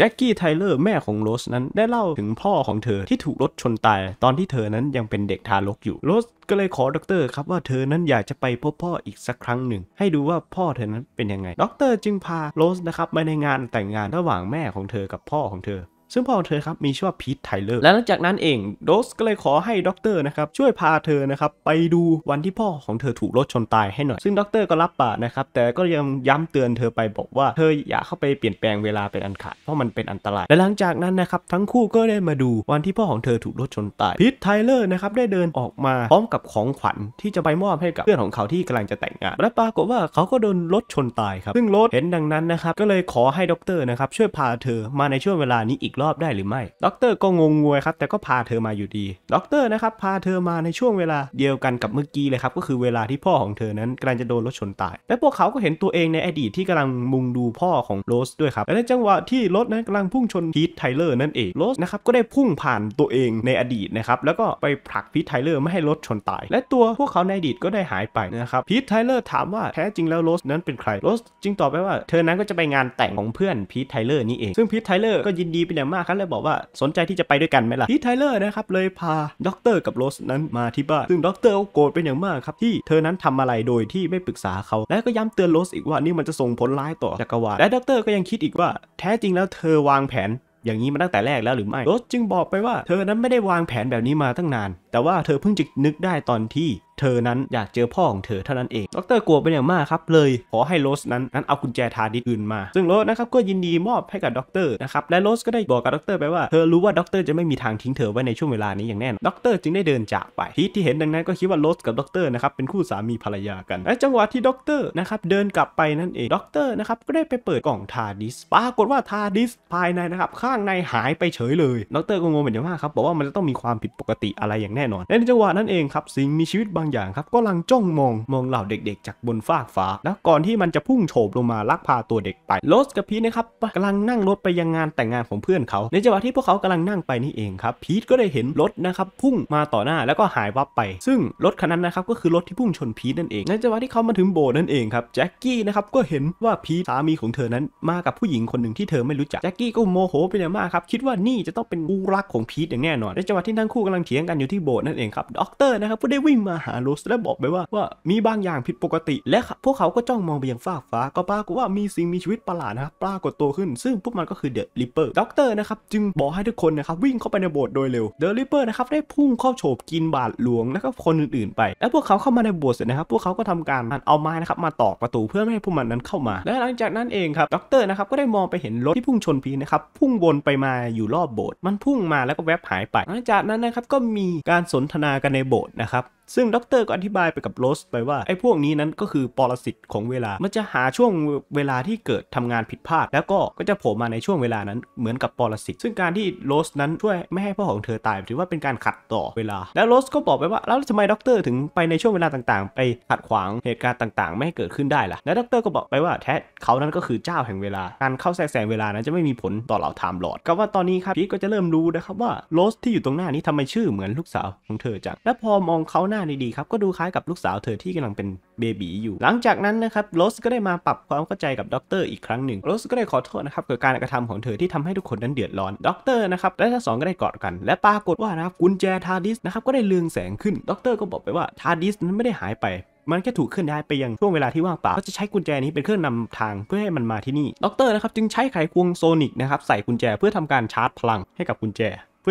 แจ็คกี้ไทเลอร์แม่ของโรสนั้นได้เล่าถึงพ่อของเธอที่ถูกรถชนตาย ตอนที่เธอนั้นยังเป็นเด็กทารกอยู่โรสก็เลยขอด็อกเตอร์ ครับว่าเธอนั้นอยากจะไปพบพ่ออีกสักครั้งหนึ่ง ให้ดูว่าพ่อเธอนั้นเป็นยังไง ด็อกเตอร์จึงพาโรสนะครับไปในงานแต่งงานระหว่างแม่ของเธอกับพ่อของเธอซึ่งพ่อเธอครับมีชื่อว่าพีทไทเลอร์และหลังจากนั้นเองโดสก็เลยขอให้ด็อกเตอร์นะครับช่วยพาเธอนะครับไปดูวันที่พ่อของเธอถูกรถชนตายให้หน่อย ซึ่งด็อกเตอร์ก็รับปากนะครับแต่ก็ยังย้ำเตือนเธอไปบอกว่า เธออย่าเข้าไปเปลี่ยนแปลงเวลาเป็นอันขาดเพราะมันเป็นอันตรายและหลังจากนั้นนะครับ ทั้งคู่ก็ได้มาดูวันที่พ่อของเธอถูกรถชนตายพีทไทเลอร์นะครับได้เดินออกมาพร้อมกับของขวัญที่จะไปมอบให้กับเพื่อนของเขาที่กำลังจะแต่งงานและปรากฏว่าเขาก็โดนรถชนตายครับซึ่งรถเห็นดังนั้นนะครับก็เลยขอให้ด็อกเตอร์นะครับช่วยพาเธอมาในช่วงเวลานี้อีกรอบได้หรือไม่ด็อกเตอร์ก็งงงวยครับ แต่ก็พาเธอมาอยู่ดีด็อกเตอร์นะครับพาเธอมาในช่วงเวลาเดียวกันกับเมื่อกี้เลยครับก็คือเวลาที่พ่อของเธอนั้นกำลังจะโดนรถชนตายและพวกเขาก็เห็นตัวเองในอดีตที่กำลังมุงดูพ่อของโรสด้วยครับและในจังหวะที่รถนั้นกำลังพุ่งชนพีทไทเลอร์นั่นเองโรสนะครับก็ได้พุ่งผ่านตัวเองในอดีตนะครับแล้วก็ไปผลักพีทไทเลอร์ไม่ให้รถชนตาย และตัวพวกเขาในอดีตก็ได้หายไปนะครับพีทไทเลอร์ถามว่าแท้จริงแล้วโรสนั้นเป็นใครโรสจึงตอบไปว่าเธอนั้นก็จะไปงานแต่งของเพื่อนพีทไทเลอร์นี่เอง ซึ่งพีทไทเลอร์ก็ยินดีเป็นอย่างมากเขาเลยบอกว่าสนใจที่จะไปด้วยกันไหมล่ะพีทไทเลอร์นะครับเลยพาด็อกเตอร์กับโรสนั้นมาที่บ้านซึ่งด็อกเตอร์ก็โกรธเป็นอย่างมาก ครับที่เธอนั้นทำอะไรโดยที่ไม่ปรึกษาเขา และก็ย้ำเตือนโรสอีกว่านี่มันจะส่งผลร้ายต่อจักรวาลและด็อกเตอร์ก็ยังคิดอีกว่าแท้จริงแล้วเธอวางแผน อย่างนี้มาตั้งแต่แรกแล้วหรือไม่โรสจึงบอกไปว่าเธอนั้นไม่ได้วางแผนแบบนี้มาตั้งนานแต่ว่าเธอเพิ่งจะนึกได้ตอนที่เธอนั้นอยากเจอพ่อของเธอเท่านั้นเอง ดรกลัวเป็นอย่างมากครับเลย ขอให้โรสนั้นนั้น เอากุญแจทาดิส อื่นมา ซึ่งโรสนะครับก็ยินดีมอบให้กับดรนะครับ และโรสก็ได้บอกกับดร ไปว่า เธอรู้ว่าดร จะไม่มีทางทิ้งเธอไว้ ในช่วงเวลานี้อย่างแน่นดรจึงได้เดินจากไป ทีที่เห็นดังนั้นก็คิดว่าโรสกับดรนะครับเป็นคู่สามีภรรยากัน และจังหวะที่ดรนะครับเดินกลับไปนั่นเอง ดรนะครับก็ได้ไปเปิดกล่องทาดิสปรากฏว่าทาดิสภายในนะครับข้างในหายไปเฉยเลย ดรก็งงเหมือนกันมากครับบอกว่ามันจะต้องมีความผิดปกติอะไรอย่างแน่นอนในจังหวะนั้นเองครับสิ่งมีชีวิตบางางอย่างครับก็ลังจ้องมองมองเหล่าเด็ก ๆ จากบนฟากฟ้าแล้วก่อนที่มันจะพุ่งโฉบลงมาลักพาตัวเด็กไปโรสกับพีทนะครับกำลังนั่งรถไปยังงานแต่งงานของเพื่อนเขา ในจังหวะที่พวกเขากำลังนั่งไปนี่เองครับพีทก็ได้เห็นรถนะครับพุ่งมาต่อหน้าแล้วก็หายวับไปซึ่งรถคันนั้นนะครับก็คือรถที่พุ่งชนพีทนั่นเองในจังหวะที่เขามาถึงโบสถ์นั่นเองครับแจ็คกี้นะครับก็เห็นว่าพีทสามีของเธอนั้นมากับผู้หญิงคนหนึ่งที่เธอไม่รู้จักแจ็คกี้ก็โมโหไปอย่างมากครับคิดว่านี่จะต้องเป็นคู่รักของพีทอย่างแน่นอนในจังหวะที่ทั้งคู่กำลังเถียงกันอยู่ที่โบนั่นเองครับด็อกเตอร์นะครับก็ได้วิ่งมาหาารุสและบอกไปว่าว่ามีบางอย่างผิดปกติ และพวกเขาก็จ้องมองไปยังฟากฟ้า ก็ปรากฏว่ามีสิ่งมีชีวิตประหลาดนะครับปรากฏตัวขึ้นซึ่งพวกมันก็คือเดอะริปเปอร์ด็อกเตอร์นะครับ จึงบอกให้ทุกคนนะครับ วิ่งเข้าไปในโบสถ์โดยเร็วเดอะริปเปอร์นะครับ ได้พุ่งเข้าโฉบกินบาดหลวง แลวก็คนอื่นๆไป และพวกเขาเข้ามาในโบสถ์เสร็จนะครับพวกเขาก็ทำการเอาไม้นะครับมาตอกประตูเพื่อไม่ให้พวกมันนั้นเข้ามา และหลังจากนั้นเองครับด็อกเตอร์นะครับก็ได้มองไปเห็นรถที่พุ่งชนพีนะครับพุ่งวนไปมาอยู่รอบโบสถ์มันพุ่งมาแล้วก็แวบหายไป หลังจากนั้นนะครับก็มีการสนทนากันในโบสถ์นะครับซึ่งด็อกเตอร์ก็อธิบายไปกับโรสไปว่าไอ้พวกนี้นั้นก็คือปรสิตของเวลา มันจะหาช่วงเวลาที่เกิดทำงานผิดพลาด แล้วก็ก็จะโผล่มาในช่วงเวลานั้นเหมือนกับปรสิต ซึ่งการที่โรสนั้นช่วยไม่ให้พ่อของเธอตายถือว่าเป็นการขัดต่อเวลา แล้วโรสก็บอกไปว่าแล้วทำไมด็อกเตอร์ถึงไปในช่วงเวลาต่างๆ ไปขัดขวางเหตุการณ์ต่างๆ ไม่ให้เกิดขึ้นได้ล่ะ และด็อกเตอร์ก็บอกไปว่าแท้เขานั้นก็คือเจ้าแห่งเวลา การเข้าแทรกแซงเวลานั้นจะไม่มีผลต่อเหล่าไทม์ลอร์ดก็ว่าตอนนี้ครับพีก็จะเริ่มรู้นะครับว่าโรสที่อยู่ตรงหน้านี้ทำไมชื่อเหมือนลูกสาวของเธอจังและพอมองเขาหน้าาดีๆครับก็ดูคล้ายกับลูกสาวเธอที่กำลังเป็นเบบีอยู่ หลังจากนั้นนะครับโรสก็ได้มาปรับความเข้าใจกับด็อกเตอร์อีกครั้งหนึ่งโรสก็ได้ขอโทษนะครับกับการกระทำของเธอที่ทำให้ทุกคนนั้นเดือดร้อนด็อกเตอร์นะครับ และทั้งสองก็ได้กอดกัน และปรากฏว่านะครับกุญแจทาดิสนะครับก็ได้เลืองแสงขึ้นด็อกเตอร์ก็บอกไปว่าทาดิสนั้นไม่ได้หายไป มันแค่ถูกเคลื่อนย้ายไปยังช่วงเวลาที่ว่างเปล่า ก็จะใช้กุญแจนี้เป็นเครื่องนำทางเพื่อให้มันมาที่นี่ด็อกเตอร์นะครับจึงใช้ไขควงโซนิกนะครับใส่กุญแจเพื่อทำการชาร์จพลังให้กับกุญแจ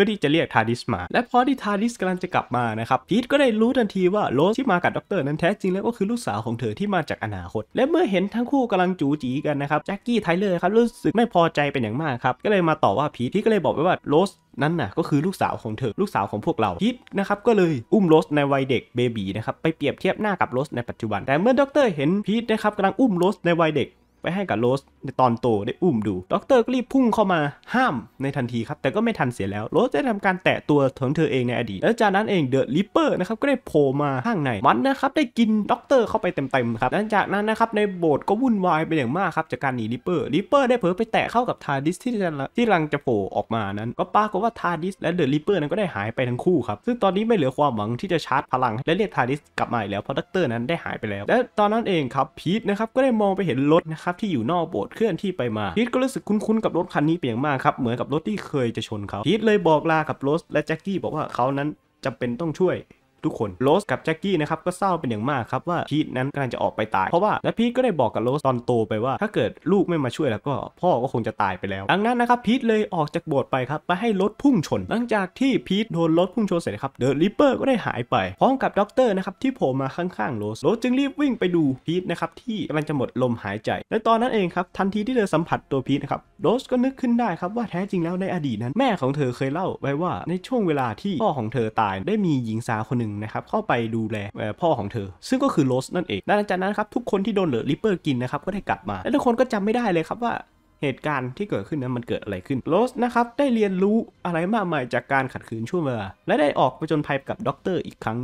พื่อที่จะเรียกทาดิสมา และพอที่ทาดิสกำลังจะกลับมานะครับพีทก็ได้รู้ทันทีว่าโรสที่มากับด็อกเตอร์นั้นแท้ จริงแล้วก็คือลูกสาวของเธอที่มาจากอนาคต และเมื่อเห็นทั้งคู่กำลังจูจีกันนะครับแจ็คกี้ไทเลอร์ครับรู้สึกไม่พอใจเป็นอย่างมากครับ ก็เลยมาต่อว่าพีทพีทก็เลยบอกไปว่าโรสนั่นน่ะก็คือลูกสาวของเธอ ลูกสาวของพวกเราพีทนะครับก็เลยอุ้มโรสในวัยเด็กเบบีนะครับไปเปรียบเทียบหน้ากับโรสในปัจจุบัน แต่เมื่อด็อกเตอร์เห็นพีทนะครับกำลังอุ้มโรสในวัยเด็กไปให้กับโรสในตอนโตได้อุ้มดู ด็อกเตอร์ก็รีบพุ่งเข้ามาห้ามในทันทีครับ แต่ก็ไม่ทันเสียแล้วโรสได้ทำการแตะตัวของเธอเองในอดีต แล้วจากนั้นเองเดอะลิปเปอร์นะครับก็ได้โผล่มาข้างใน มันนะครับได้กินด็อกเตอร์เข้าไปเต็มๆครับ หลังจากนั้นนะครับในโบสถ์ก็วุ่นวายไปอย่างมากครับ จากการหนีลิปเปอร์ลิปเปอร์ได้เผลอไปแตะเข้ากับทาดิสที่ที่กำลังจะโผล่ออกมา นั้นก็ปรากฏว่าทาดิสและเดอะลิปเปอร์นั้นก็ได้หายไปทั้งคู่ครับ ซึ่งตอนนี้ไม่เหลือความหวังที่จะชาร์จพลังและเรียกทาดิสกลับมาอีกแล้วเพราะด็อกเตอร์นั้นได้หายไปแล้วและตอนนั้นเองครับพีทนะครับก็ได้มองไปเห็นรถนะคครับที่อยู่นอกโบสถ์เคลื่อนที่ไปมาพีทก็รู้สึกคุ้นๆกับรถคันนี้เป็นอย่างมากครับ เหมือนกับรถที่เคยจะชนเขาพีทเลยบอกลากับโรสและแจ็คกี้บอกว่าเขานั้นจำเป็นต้องช่วยทุกคน โรสกับแจ็คกี้นะครับ ก็เศร้าเป็นอย่างมากครับว่าพีทนั้นกำลังจะออกไปตาย เพราะว่าและพีทก็ได้บอกกับโรสตอนโตไปว่าถ้าเกิดลูกไม่มาช่วยแล้วก็พ่อก็คงจะตายไปแล้ว ดังนั้นนะครับพีทเลยออกจากโบสถ์ไปครับ ไปให้รถพุ่งชน หลังจากที่พีทโดนรถพุ่งชนเสร็จครับเดอะลิปเปอร์ก็ได้หายไป พร้อมกับด็อกเตอร์นะครับ ที่โผล่มาข้างๆโรส โรสจึงรีบวิ่งไปดูพีทนะครับที่กำลังจะหมดลมหายใจในตอนนั้นเองครับทันทีที่เธอสัมผัสตัวพีทนะครับโรสก็นึกขึ้นได้ครับว่าแท้จริงแล้วในอดีตนั้นแม่ของเธอเคยเล่าไว้ว่าในช่วงเวลาที่พ่อของเธอตายได้มีหญิงสาวคนหนึ่งึ่งนะครับเข้าไปดูแลพ่อของเธอ ซึ่งก็คือโรสนั่นเองหลังจากนั้นครับทุกคนที่โดนเหลือริปเปอร์กินนะครับก็ได้กลับมา และทุกคนก็จำไม่ได้เลยครับว่า เหตุการณ์ที่เกิดขึ้นนั้นมันเกิดอะไรขึ้นโรสนะครับได้เรียนรู้อะไรมากมาย จากการขัดขืนช่วงเวลาและได้ออกไปจนภัยกับด็อกเตอร์อีกครั้ง